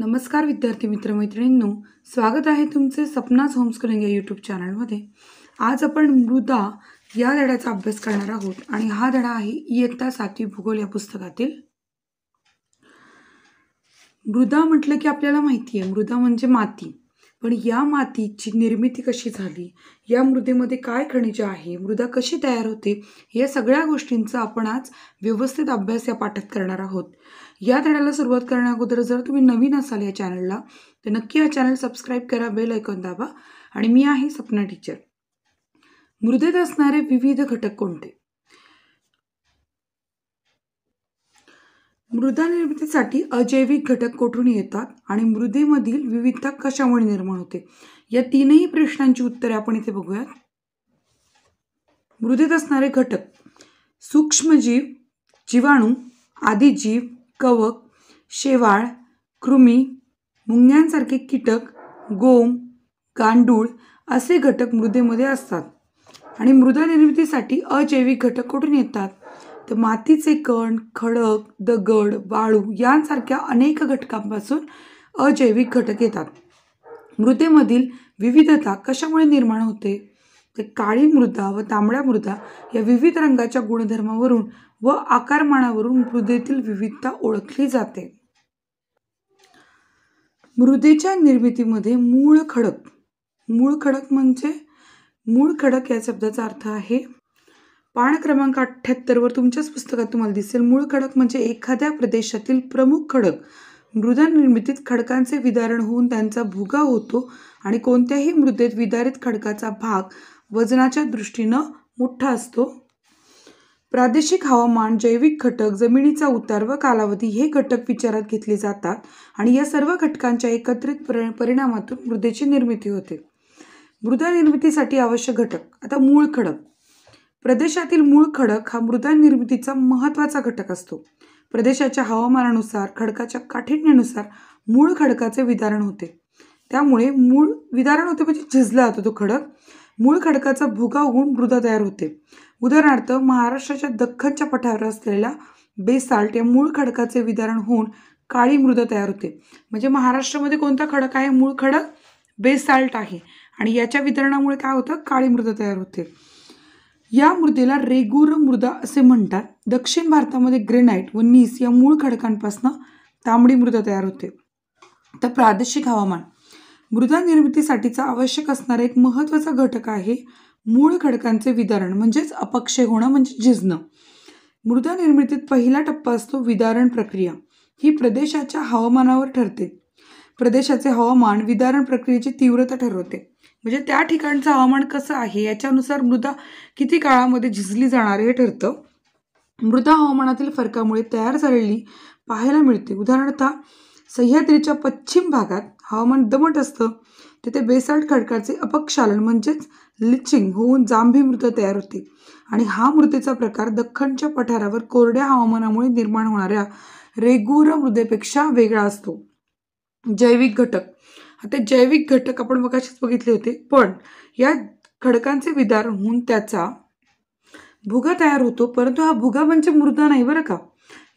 नमस्कार विद्यार्थी मित्र मित्रमैत्रिणींनो स्वागत आहे तुमचे सपनाच होमस्कुलिंग या यूट्यूब चॅनलमध्ये आज आपण मृदा या धड्याचा अभ्यास करणार आहोत आणि हा धडा आहे इयत्ता सातवी भूगोल या पुस्तकातील मृदा म्हटलं की आपल्याला माहिती आहे मृदा म्हणजे माती पण या मातीची निर्मिती कशी झाली या मृदेमध्ये काय खनिज आहे मृदा कशी तयार होते या सगळ्या गोष्टींचा आपण आज व्यवस्थित अभ्यास या पाठात करणार आहोत या धड्याला सुरुवात करण्याअगोदर जर तुम्ही नवीन असाल या चॅनलला तर नक्की हा चॅनल सबस्क्राईब करा बेल ऐकून दाबा आणि मी आहे सपना टीचर मृदेत असणारे विविध घटक कोणते मृदा निर्मितीसाठी अजैविक घटक कोठून येतात आणि मृदेमधील विविधता कशामुळे निर्माण होते या तीनही प्रश्नांची उत्तरे आपण इथे बघूयात मृदेत असणारे घटक सूक्ष्मजीव जीवाणू आदिजीव कवक शेवाळ कृमी मुंग्यांसारखे कीटक गोम गांडूळ असे घटक मृदेमध्ये असतात आणि मृदा निर्मितीसाठी अजैविक घटक कुठून येतात तर मातीचे कण खडक दगड वाळू यांसारख्या अनेक घटकांपासून अजैविक घटक येतात मृदेमधील विविधता कशामुळे निर्माण होते तर काळी मृदा व तांबड्या मृदा या विविध रंगाच्या गुणधर्मावरून व आकारमानावरून मृदेतील विविधता ओळखली जाते मृदेच्या निर्मितीमध्ये मूळ खडक मूळ खडक म्हणजे मूळ खडक या शब्दाचा अर्थ आहे पान क्रमांक अठ्ठ्याहत्तरवर तुमच्याच पुस्तकात तुम्हाला दिसेल मूळ खडक म्हणजे एखाद्या प्रदेशातील प्रमुख खडक निर्मितीत खडकांचे विदारण होऊन त्यांचा भुगा होतो आणि कोणत्याही मृदेत विदारित खडकाचा भाग वजनाच्या दृष्टीनं मोठा असतो प्रादेशिक हवामान जैविक घटक जमिनीचा उतार व कालावधी हे घटक विचारात घेतले जातात आणि या सर्व घटकांच्या एकत्रित परिणामातून मृदेची निर्मिती होते मृदा निर्मितीसाठी आवश्यक घटक आता मूळ खडक प्रदेशातील मूळ खडक हा मृदा निर्मितीचा महत्त्वाचा घटक असतो प्रदेशाच्या हवामानानुसार खडकाच्या काठिण्यानुसार मूळ खडकाचे विदारण होते त्यामुळे मूळ विदारण होते म्हणजे झिजला जातो तो खडक मूळ खडकाचा भुगा होऊन मृदा तयार होते उदाहरणार्थ महाराष्ट्राच्या दख्खनच्या पठारावर असलेल्या बेसाल्ट या मूळ खडकाचे विदारण होऊन काळी मृदा तयार होते म्हणजे महाराष्ट्रामध्ये कोणता खडक आहे मूळ खडक बेसाल्ट आहे आणि याच्या वितरणामुळे काय होतं काळी मृदा तयार होते या मृदेला रेगूर मृदा असे म्हणतात दक्षिण भारतामध्ये ग्रेनाईट व नीस या मूळ खडकांपासून तांबडी मृदा तयार होते तर प्रादेशिक हवामान मृदा निर्मितीसाठीचा आवश्यक असणारा एक महत्त्वाचा घटक आहे मूळ खडकांचे विदारण म्हणजेच अपक्षय होणं म्हणजे झिजणं मृदा निर्मितीत पहिला टप्पा असतो विदारण प्रक्रिया ही प्रदेशाच्या हवामानावर ठरते प्रदेशाचे हवामान विदारण प्रक्रियेची तीव्रता ठरवते म्हणजे त्या ठिकाणचं हवामान कसं आहे याच्यानुसार मृदा किती काळामध्ये झिजली जाणार हे ठरतं मृदा हवामानातील फरकामुळे तयार झालेली पाहायला मिळते उदाहरणार्थ सह्याद्रीच्या पश्चिम भागात हवामान दमट असतं तिथे बेसाल्ट खडकाचे अपक्षालन म्हणजेच लिचिंग होऊन जांभी मृत तयार होते आणि हा मृदेचा प्रकार दख्खनच्या पठारावर कोरड्या हवामानामुळे निर्माण होणाऱ्या रेगुर मृदेपेक्षा वेगळा असतो जैविक घटक आता जैविक घटक आपण मगाशीच बघितले होते पण या खडकांचे विदार होऊन त्याचा भुगा तयार होतो परंतु हा भुगा म्हणजे मृदा नाही बरं का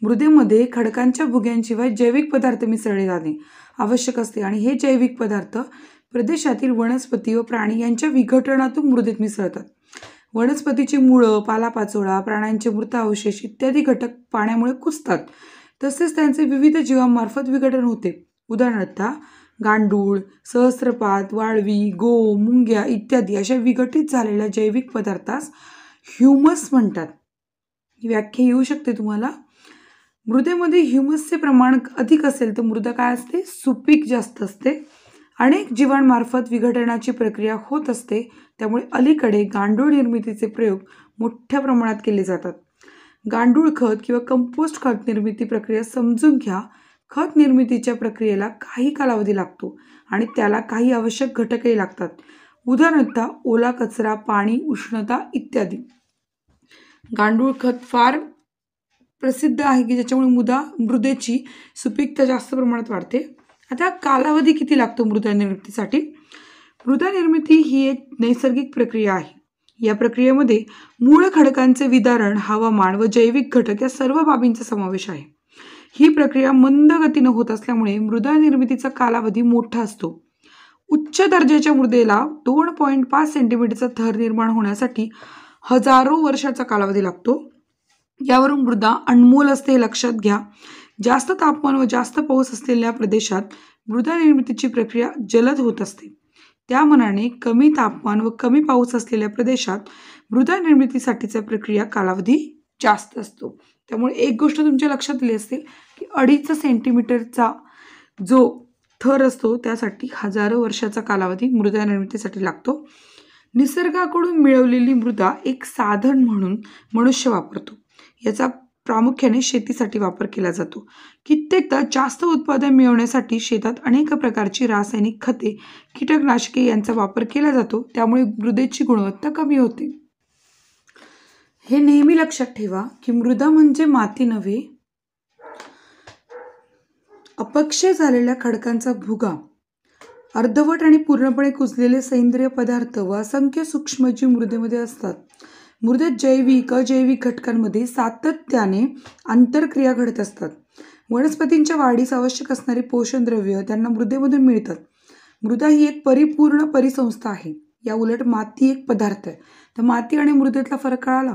मृदेमध्ये खडकांच्या भुग्यांशिवाय जैविक पदार्थ मिसळले जाणे आवश्यक असते आणि हे जैविक पदार्थ प्रदेशातील वनस्पती व प्राणी यांच्या विघटनातून मृदेत मिसळतात वनस्पतीची मुळं पालापाचोळा प्राण्यांचे मृत अवशेष इत्यादी घटक पाण्यामुळे कुसतात तसेच त्यांचे विविध जीवांमार्फत विघटन होते उदाहरणार्थ गांडूळ सहस्रपात वाळवी गो मुंग्या इत्यादी अशा विघटित झालेल्या जैविक पदार्थास ह्युमस म्हणतात ही व्याख्या येऊ शकते तुम्हाला मृदेमध्ये ह्युमसचे प्रमाण अधिक असेल तर मृदा काय असते सुपीक जास्त असते अनेक जीवांमार्फत विघटनाची प्रक्रिया होत असते त्यामुळे अलीकडे गांडूळ निर्मितीचे प्रयोग मोठ्या प्रमाणात केले जातात गांडूळ खत किंवा कंपोस्ट खत निर्मिती प्रक्रिया समजून घ्या खत निर्मितीच्या प्रक्रियेला काही कालावधी लागतो आणि त्याला काही आवश्यक घटकही लागतात उदाहरणार्थ ओला कचरा पाणी उष्णता इत्यादी गांडूळ खत फार प्रसिद्ध आहे की ज्याच्यामुळे मुदा मृदेची सुपीकता जास्त प्रमाणात वाढते आता कालावधी किती लागतो मृदा निर्मितीसाठी मृदा निर्मिती ही एक नैसर्गिक प्रक्रिया आहे या प्रक्रियेमध्ये मूळ खडकांचे विदारण हवामान व जैविक घटक या सर्व बाबींचा समावेश आहे ही प्रक्रिया मंद गतीनं होत असल्यामुळे मृदा निर्मितीचा कालावधी मोठा असतो उच्च दर्जाच्या मृदेला दोन पॉईंट पाच सेंटीमीटरचा थर निर्माण होण्यासाठी हजारो वर्षाचा कालावधी लागतो यावरून मृदा अनमोल असते हे लक्षात घ्या जास्त तापमान व जास्त पाऊस असलेल्या प्रदेशात मृदा निर्मितीची प्रक्रिया जलद होत असते त्या मनाने कमी तापमान व कमी पाऊस असलेल्या प्रदेशात मृदा निर्मितीसाठीचा प्रक्रिया कालावधी जास्त असतो त्यामुळे एक गोष्ट तुमच्या लक्षात आली असेल की अडीच सेंटीमीटरचा जो थर असतो त्यासाठी हजारो वर्षाचा कालावधी मृदा निर्मितीसाठी लागतो निसर्गाकडून मिळवलेली मृदा एक साधन म्हणून मनुष्य वापरतो याचा प्रामुख्याने शेतीसाठी वापर केला जातो कित्येकदा जास्त उत्पादन मिळवण्यासाठी शेतात अनेक प्रकारची रासायनिक खते कीटकनाशके यांचा वापर केला जातो त्यामुळे मृदेची गुणवत्ता कमी होते हे नेहमी लक्षात ठेवा की मृदा म्हणजे माती नव्हे अपक्षय झालेल्या खडकांचा भुगा अर्धवट आणि पूर्णपणे कुजलेले सैंद्रिय पदार्थ व असंख्य सूक्ष्मजीव मृदेमध्ये असतात मृदेत जैविक अजैविक घटकांमध्ये सातत्याने आंतरक्रिया घडत असतात वनस्पतींच्या वाढीस आवश्यक असणारी पोषणद्रव्य त्यांना मृदेमध्ये मिळतात मृदा ही एक परिपूर्ण परिसंस्था आहे या उलट माती एक पदार्थ आहे तर माती आणि मृदेतला फरक कळाला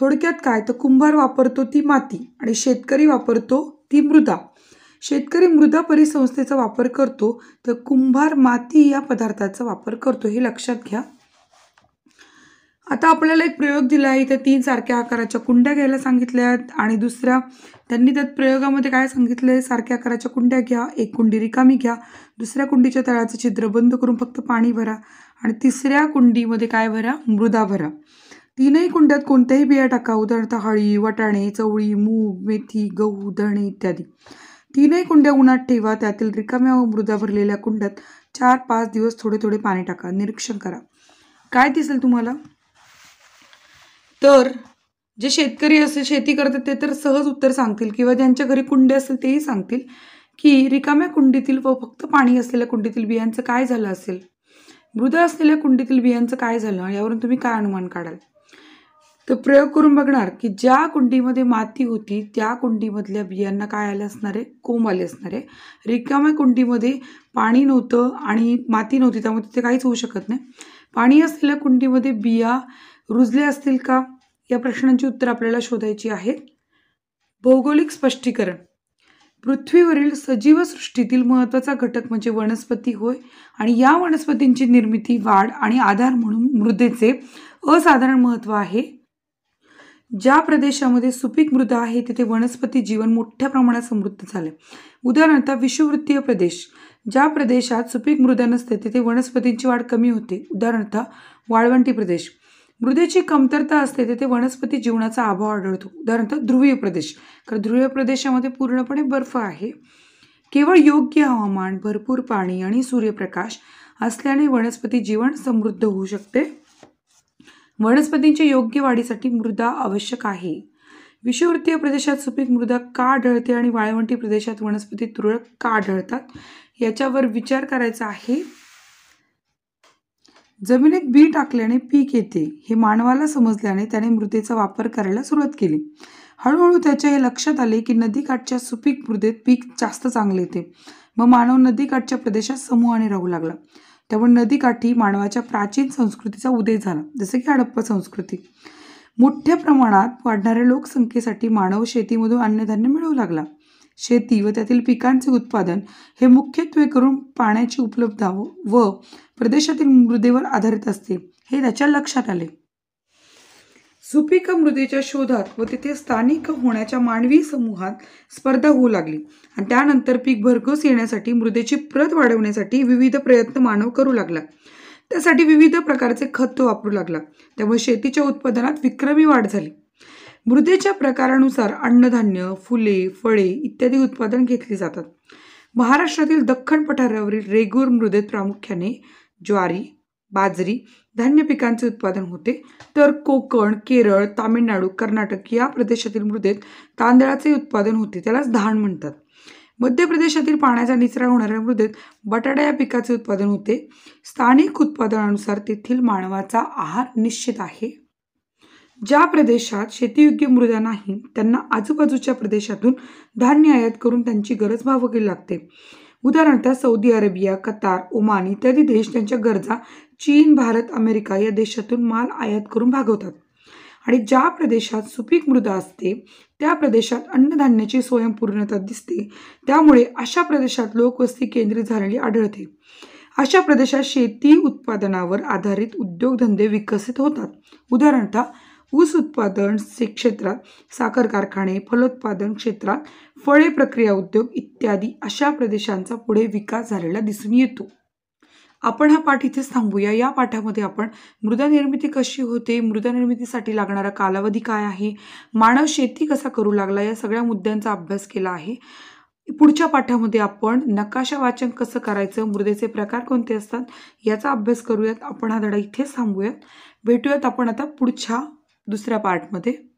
थोडक्यात काय तर कुंभार वापरतो ती माती आणि शेतकरी वापरतो ती मृदा शेतकरी मृदा परिसंस्थेचा वापर करतो तर कुंभार माती या पदार्थाचा वापर करतो हे लक्षात घ्या आता आपल्याला एक प्रयोग दिला आहे इथे तीन सारख्या आकाराच्या कुंड्या घ्यायला सांगितल्या आहेत आणि दुसऱ्या त्यांनी त्यात प्रयोगामध्ये काय सांगितलं आहे सारख्या आकाराच्या कुंड्या घ्या एक कुंडी रिकामी घ्या दुसऱ्या कुंडीच्या तळाचं छिद्र बंद करून फक्त पाणी भरा आणि तिसऱ्या कुंडीमध्ये काय भरा मृदा भरा तीनही कुंड्यात कोणत्याही बिया टाका उदाहरणार्थ हळी वटाणे चवळी मूग मेथी गहू धणे इत्यादी तीनही कुंड्या उन्हात ठेवा त्यातील रिकाम्या व मृदा भरलेल्या कुंड्यात चार पाच दिवस थोडे थोडे पाणी टाका निरीक्षण करा काय दिसेल तुम्हाला तर जे शेतकरी असेल शेती करतात ते तर सहज उत्तर सांगतील किंवा ज्यांच्या घरी कुंडे असेल तेही सांगतील की रिकाम्या कुंडीतील व फक्त पाणी असलेल्या कुंडीतील बियांचं काय झालं असेल मृदा असलेल्या कुंडीतील बियांचं काय झालं यावरून तुम्ही काय अनुमान काढाल तर प्रयोग करून बघणार की ज्या कुंडीमध्ये माती होती त्या कुंडीमधल्या बियांना काय आले असणारे कोंब आले असणारे रिकाम्या कुंडीमध्ये पाणी नव्हतं आणि माती नव्हती त्यामुळे तिथे काहीच होऊ शकत नाही पाणी असलेल्या कुंडीमध्ये बिया रुजल्या असतील का या प्रश्नांची उत्तर आपल्याला शोधायची आहेत भौगोलिक स्पष्टीकरण पृथ्वीवरील सजीवसृष्टीतील महत्त्वाचा घटक म्हणजे वनस्पती होय आणि या वनस्पतींची निर्मिती वाढ आणि आधार म्हणून मृदेचे असाधारण महत्त्व आहे ज्या प्रदेशामध्ये सुपीक मृदा आहे तिथे वनस्पती जीवन मोठ्या प्रमाणात समृद्ध झाले उदाहरणार्थ विषुवृत्तीय प्रदेश ज्या प्रदेशात सुपीक मृदा नसते तिथे वनस्पतींची वाढ कमी होते उदाहरणार्थ वाळवंटी प्रदेश मृदेची कमतरता असते तिथे वनस्पती जीवनाचा अभाव आढळतो उदाहरणार्थ ध्रुवीय प्रदेश कारण ध्रुवीय प्रदेशामध्ये पूर्णपणे बर्फ आहे केवळ योग्य हवामान भरपूर पाणी आणि सूर्यप्रकाश असल्याने वनस्पती जीवन समृद्ध होऊ शकते वनस्पतींच्या योग्य वाढीसाठी मृदा आवश्यक आहे विषुवृत्तीय प्रदेशात सुपीक मृदा का आढळते आणि वाळवंटी प्रदेशात वनस्पती तुरळक का आढळतात याच्यावर विचार करायचा आहे जमिनीत बी टाकल्याने पीक येते हे मानवाला समजल्याने त्याने मृदेचा वापर करायला सुरुवात केली हळूहळू त्याच्या हे लक्षात आले की नदीकाठच्या सुपीक मृदेत पीक जास्त चांगले येते मग मानव नदीकाठच्या प्रदेशात समूहाने राहू लागला त्यामुळे नदीकाठी मानवाच्या प्राचीन संस्कृतीचा उदय झाला जसं की हडप्पा संस्कृती मोठ्या प्रमाणात वाढणाऱ्या लोकसंख्येसाठी मानव शेतीमधून अन्नधान्य मिळवू लागला शेती व त्यातील पिकांचे उत्पादन हे मुख्यत्वे करून पाण्याची उपलब्धता व प्रदेशातील मृदेवर आधारित असते हे त्याच्या लक्षात आले सुपीक मृदेच्या शोधात व तिथे स्थानिक होण्याच्या मानवी समूहात स्पर्धा होऊ लागली आणि त्यानंतर पीक भरघोस येण्यासाठी मृदेची प्रत वाढवण्यासाठी विविध प्रयत्न मानव करू लागला त्यासाठी विविध प्रकारचे खत वापरू लागला त्यामुळे शेतीच्या उत्पादनात विक्रमी वाढ झाली मृदेच्या प्रकारानुसार अन्नधान्य फुले फळे इत्यादी उत्पादन घेतली जातात महाराष्ट्रातील दख्खन पठारावरील रेगूर मृदेत प्रामुख्याने ज्वारी बाजरी धान्य पिकांचे उत्पादन होते तर कोकण केरळ तामिळनाडू कर्नाटक या प्रदेशातील मृदेत तांदळाचे उत्पादन होते त्यालाच धान म्हणतात मध्य प्रदेशातील पाण्याचा निचरा होणाऱ्या मृदेत बटाटा या पिकाचे उत्पादन होते स्थानिक उत्पादनानुसार तेथील मानवाचा आहार निश्चित आहे ज्या प्रदेशात शेतीयोग्य मृदा नाही त्यांना आजूबाजूच्या प्रदेशातून धान्य आयात करून त्यांची गरज भावकी लागते उदाहरणार्थ सौदी अरेबिया कतार ओमान इत्यादी देश त्यांच्या गरजा चीन भारत अमेरिका या देशातून माल आयात करून भागवतात आणि ज्या प्रदेशात सुपीक मृदा असते त्या प्रदेशात अन्नधान्याची स्वयंपूर्णता दिसते त्यामुळे अशा प्रदेशात लोकवस्ती केंद्रित झालेली आढळते अशा प्रदेशात शेती उत्पादनावर आधारित उद्योगधंदे विकसित होतात उदाहरणार्थ ऊस उत्पादन क्षेत्रात साखर कारखाने फलोत्पादन क्षेत्रात फळे प्रक्रिया उद्योग इत्यादी अशा प्रदेशांचा पुढे विकास झालेला दिसून येतो आपण हा पाठ इथेच थांबूया या पाठामध्ये आपण मृदानिर्मिती कशी होते मृदनिर्मितीसाठी लागणारा कालावधी काय आहे मानव शेती कसा करू लागला या सगळ्या मुद्द्यांचा अभ्यास केला आहे पुढच्या पाठामध्ये आपण नकाशा वाचन कसं करायचं मृदेचे प्रकार कोणते असतात याचा अभ्यास करूयात आपण हा धडा इथेच थांबूयात भेटूयात आपण आता पुढच्या दुसऱ्या पार्टमध्ये